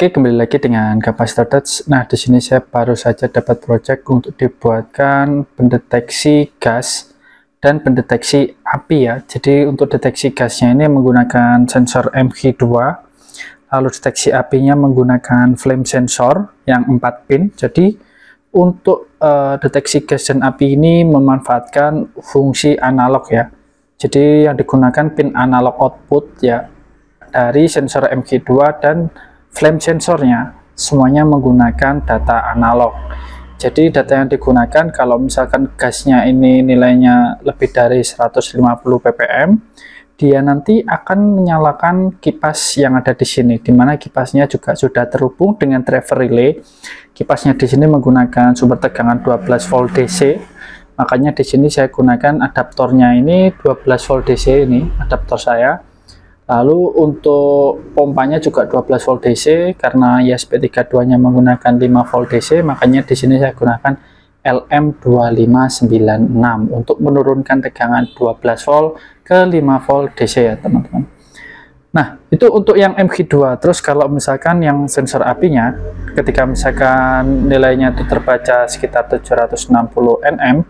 Oke, kembali lagi dengan kapasitor touch. Nah, di sini saya baru saja dapat project untuk dibuatkan pendeteksi gas dan pendeteksi api ya. Jadi untuk deteksi gasnya ini menggunakan sensor mq 2 lalu deteksi apinya menggunakan flame sensor yang 4 pin. Jadi untuk uh, deteksi gas dan api ini memanfaatkan fungsi analog ya. Jadi yang digunakan pin analog output ya dari sensor mq 2 dan flame sensornya semuanya menggunakan data analog jadi data yang digunakan kalau misalkan gasnya ini nilainya lebih dari 150 ppm dia nanti akan menyalakan kipas yang ada di sini dimana kipasnya juga sudah terhubung dengan driver relay kipasnya di sini menggunakan sumber tegangan 12 volt DC makanya di sini saya gunakan adaptornya ini 12 volt DC ini adaptor saya Lalu untuk pompanya juga 12 volt DC karena isp 32 nya menggunakan 5 volt DC makanya di sini saya gunakan LM2596 untuk menurunkan tegangan 12 volt ke 5 volt DC ya teman-teman. Nah itu untuk yang MG2 terus kalau misalkan yang sensor apinya ketika misalkan nilainya itu terbaca sekitar 760 nm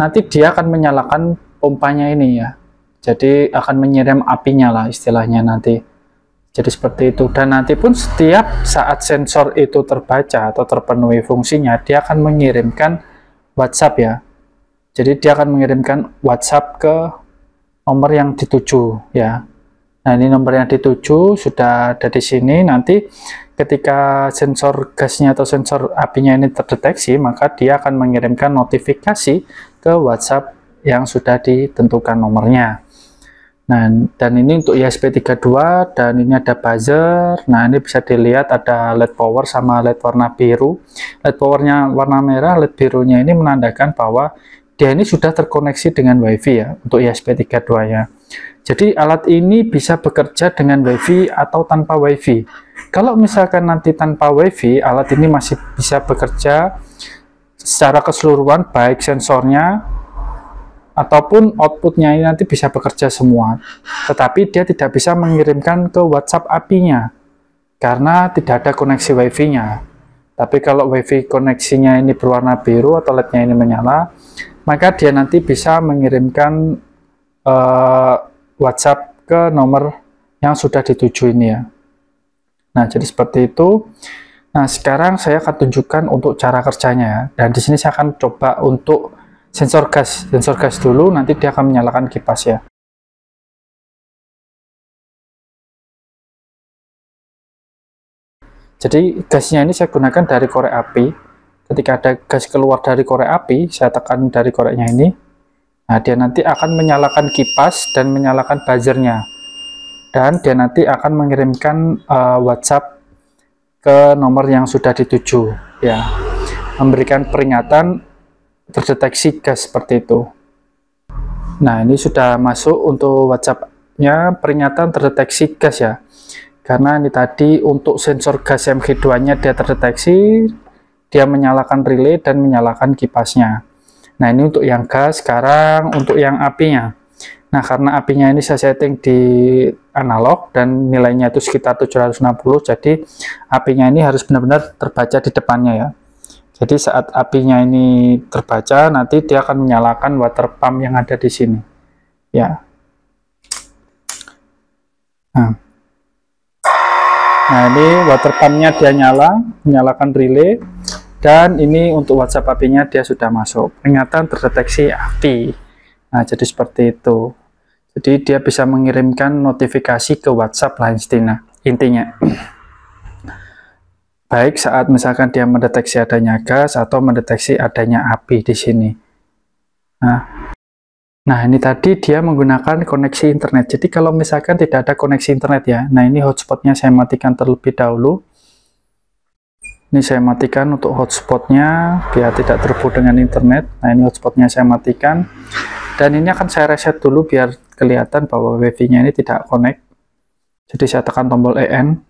nanti dia akan menyalakan pompanya ini ya jadi akan menyiram apinya lah istilahnya nanti jadi seperti itu dan nanti pun setiap saat sensor itu terbaca atau terpenuhi fungsinya dia akan mengirimkan WhatsApp ya jadi dia akan mengirimkan WhatsApp ke nomor yang dituju ya nah ini nomor yang dituju sudah ada di sini nanti ketika sensor gasnya atau sensor apinya ini terdeteksi maka dia akan mengirimkan notifikasi ke WhatsApp yang sudah ditentukan nomornya Nah, dan ini untuk ISP32 dan ini ada buzzer. Nah, ini bisa dilihat ada LED power sama LED warna biru. LED powernya warna merah, LED birunya ini menandakan bahwa dia ini sudah terkoneksi dengan WiFi ya untuk ISP32 ya. Jadi alat ini bisa bekerja dengan WiFi atau tanpa WiFi. Kalau misalkan nanti tanpa WiFi, alat ini masih bisa bekerja secara keseluruhan baik sensornya ataupun outputnya ini nanti bisa bekerja semua tetapi dia tidak bisa mengirimkan ke WhatsApp apinya karena tidak ada koneksi WiFi-nya tapi kalau WiFi koneksinya ini berwarna biru atau LED-nya ini menyala maka dia nanti bisa mengirimkan uh, WhatsApp ke nomor yang sudah dituju ini ya nah jadi seperti itu nah sekarang saya akan tunjukkan untuk cara kerjanya ya dan di sini saya akan coba untuk sensor gas sensor gas dulu nanti dia akan menyalakan kipas ya jadi gasnya ini saya gunakan dari korek api ketika ada gas keluar dari korek api saya tekan dari koreknya ini nah dia nanti akan menyalakan kipas dan menyalakan buzzernya dan dia nanti akan mengirimkan uh, WhatsApp ke nomor yang sudah dituju ya memberikan peringatan terdeteksi gas seperti itu nah ini sudah masuk untuk WhatsApp-nya peringatan terdeteksi gas ya karena ini tadi untuk sensor gas MG2 nya dia terdeteksi dia menyalakan relay dan menyalakan kipasnya nah ini untuk yang gas sekarang untuk yang apinya Nah, karena apinya ini saya setting di analog dan nilainya itu sekitar 760, jadi apinya ini harus benar-benar terbaca di depannya ya. Jadi saat apinya ini terbaca, nanti dia akan menyalakan water pump yang ada di sini. Ya. Nah. nah, ini water pumpnya dia nyala, menyalakan relay, dan ini untuk WhatsApp apinya dia sudah masuk. Peringatan terdeteksi api. Nah, jadi seperti itu. Jadi dia bisa mengirimkan notifikasi ke WhatsApp lain Intinya baik saat misalkan dia mendeteksi adanya gas atau mendeteksi adanya api di sini. Nah, nah ini tadi dia menggunakan koneksi internet. Jadi kalau misalkan tidak ada koneksi internet ya, nah ini hotspotnya saya matikan terlebih dahulu. Ini saya matikan untuk hotspotnya biar tidak terhubung dengan internet. Nah ini hotspotnya saya matikan. Dan ini akan saya reset dulu biar kelihatan bahwa wifi-nya ini tidak connect. Jadi saya tekan tombol EN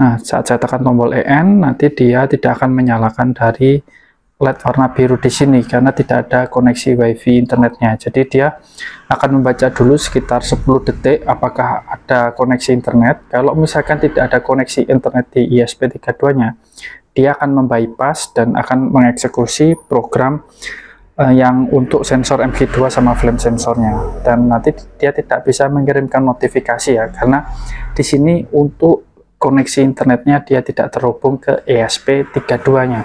Nah, saat saya tekan tombol EN, nanti dia tidak akan menyalakan dari LED warna biru di sini karena tidak ada koneksi WiFi internetnya. Jadi dia akan membaca dulu sekitar 10 detik apakah ada koneksi internet. Kalau misalkan tidak ada koneksi internet di ISP32-nya, dia akan membypass dan akan mengeksekusi program eh, yang untuk sensor MG2 sama flame sensornya. Dan nanti dia tidak bisa mengirimkan notifikasi ya karena di sini untuk koneksi internetnya dia tidak terhubung ke ESP32 nya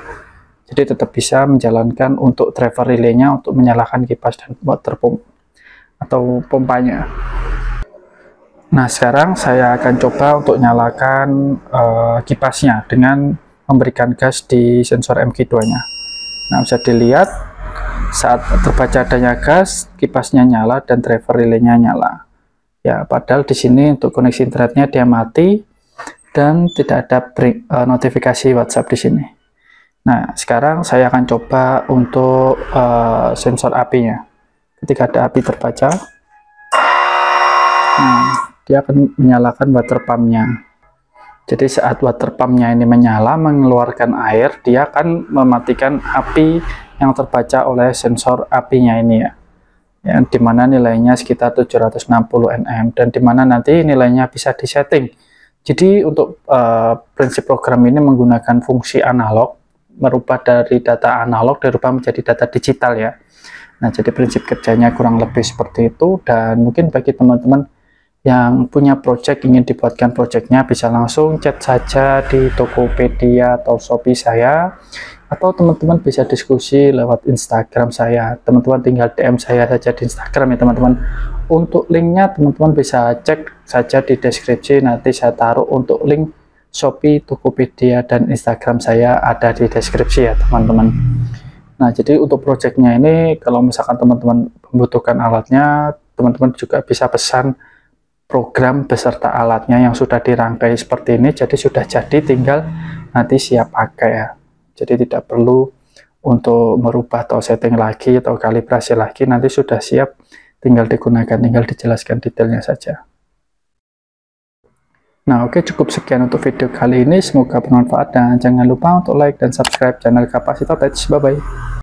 jadi tetap bisa menjalankan untuk driver relay nya untuk menyalakan kipas dan water pump atau pompanya nah sekarang saya akan coba untuk nyalakan uh, kipasnya dengan memberikan gas di sensor MQ2 nya nah bisa dilihat saat terbaca adanya gas kipasnya nyala dan driver relay nya nyala ya padahal di sini untuk koneksi internetnya dia mati dan tidak ada eh, notifikasi WhatsApp di sini. Nah, sekarang saya akan coba untuk uh, sensor apinya. Ketika ada api terbaca, nah, dia akan menyalakan water pumpnya. Jadi saat water pumpnya ini menyala, mengeluarkan air, dia akan mematikan api yang terbaca oleh sensor apinya ini ya. yang dimana nilainya sekitar 760 nm dan dimana nanti nilainya bisa disetting jadi untuk uh, prinsip program ini menggunakan fungsi analog, merubah dari data analog dirubah menjadi data digital ya. Nah, jadi prinsip kerjanya kurang lebih seperti itu dan mungkin bagi teman-teman yang punya project ingin dibuatkan projectnya bisa langsung chat saja di Tokopedia atau Shopee saya atau teman-teman bisa diskusi lewat Instagram saya teman-teman tinggal DM saya saja di Instagram ya teman-teman untuk linknya teman-teman bisa cek saja di deskripsi nanti saya taruh untuk link Shopee, Tokopedia, dan Instagram saya ada di deskripsi ya teman-teman nah jadi untuk projectnya ini kalau misalkan teman-teman membutuhkan alatnya teman-teman juga bisa pesan program beserta alatnya yang sudah dirangkai seperti ini jadi sudah jadi tinggal nanti siap pakai ya jadi tidak perlu untuk merubah atau setting lagi atau kalibrasi lagi nanti sudah siap tinggal digunakan tinggal dijelaskan detailnya saja Nah oke cukup sekian untuk video kali ini semoga bermanfaat dan jangan lupa untuk like dan subscribe channel kapasitor touch bye bye